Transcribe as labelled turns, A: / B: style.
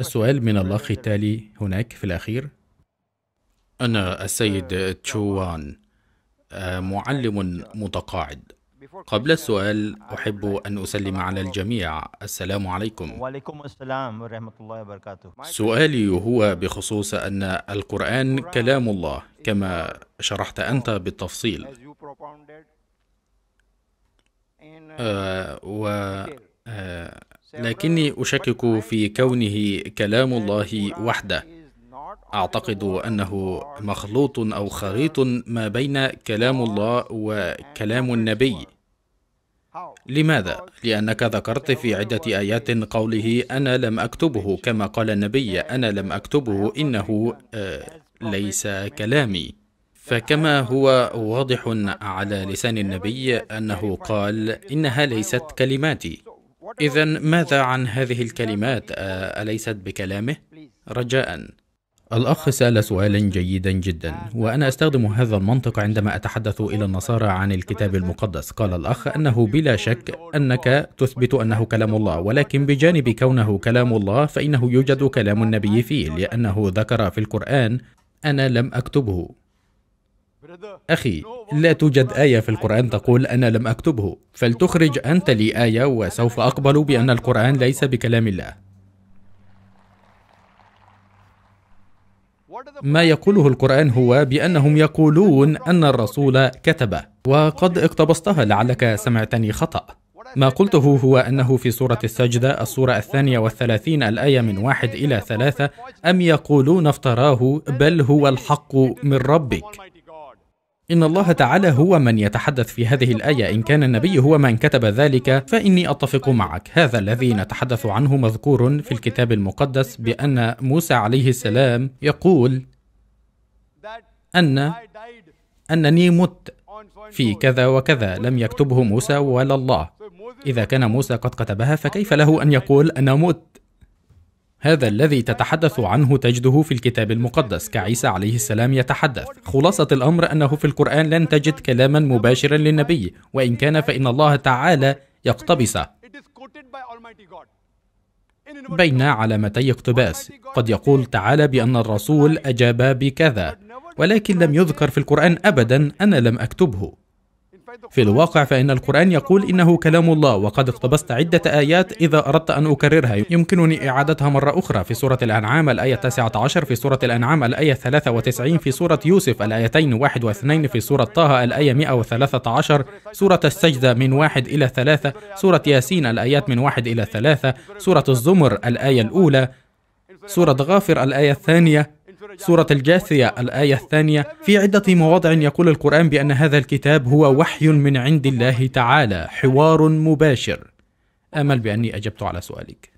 A: السؤال من الأخ التالي هناك في الأخير أنا السيد تشوان معلم متقاعد قبل السؤال أحب أن أسلم على الجميع السلام عليكم وعليكم السلام ورحمة الله وبركاته سؤالي هو بخصوص أن القرآن كلام الله كما شرحت أنت بالتفصيل آه و لكني اشكك في كونه كلام الله وحده اعتقد انه مخلوط او خليط ما بين كلام الله وكلام النبي لماذا لانك ذكرت في عده ايات قوله انا لم اكتبه كما قال النبي انا لم اكتبه انه آه، ليس كلامي فكما هو واضح على لسان النبي انه قال انها ليست كلماتي إذا ماذا عن هذه الكلمات؟ آه، أليست بكلامه؟ رجاءً الأخ سأل سؤالا جيدا جدا وأنا أستخدم هذا المنطق عندما أتحدث إلى النصارى عن الكتاب المقدس قال الأخ أنه بلا شك أنك تثبت أنه كلام الله ولكن بجانب كونه كلام الله فإنه يوجد كلام النبي فيه لأنه ذكر في القرآن أنا لم أكتبه أخي لا توجد آية في القرآن تقول أنا لم أكتبه فلتخرج أنت لي آية وسوف أقبل بأن القرآن ليس بكلام الله ما يقوله القرآن هو بأنهم يقولون أن الرسول كتب وقد اقتبستها لعلك سمعتني خطأ ما قلته هو أنه في سورة السجدة السورة الثانية والثلاثين الآية من واحد إلى ثلاثة أم يقولون افتراه بل هو الحق من ربك إن الله تعالى هو من يتحدث في هذه الآية إن كان النبي هو من كتب ذلك فإني أتفق معك هذا الذي نتحدث عنه مذكور في الكتاب المقدس بأن موسى عليه السلام يقول أن أنني مت في كذا وكذا لم يكتبه موسى ولا الله إذا كان موسى قد كتبها فكيف له أن يقول أنا مت هذا الذي تتحدث عنه تجده في الكتاب المقدس كعيسى عليه السلام يتحدث خلاصة الأمر أنه في القرآن لن تجد كلاما مباشرا للنبي وإن كان فإن الله تعالى يقتبسه بين علامتي اقتباس قد يقول تعالى بأن الرسول أجاب بكذا ولكن لم يذكر في القرآن أبدا أنا لم أكتبه في الواقع فإن القرآن يقول إنه كلام الله وقد اقتبست عدة آيات إذا أردت أن أكررها يمكنني إعادتها مرة أخرى في سورة الأنعام الآية 19 في سورة الأنعام الآية 93 في سورة يوسف الآيتين 1 و 2 في سورة طه الآية 113 سورة السجدة من 1 إلى 3 سورة ياسين الآيات من 1 إلى 3 سورة الزمر الآية الأولى سورة غافر الآية الثانية سورة الجاثية الآية الثانية في عدة مواضع يقول القرآن بأن هذا الكتاب هو وحي من عند الله تعالى حوار مباشر آمل بأني أجبت على سؤالك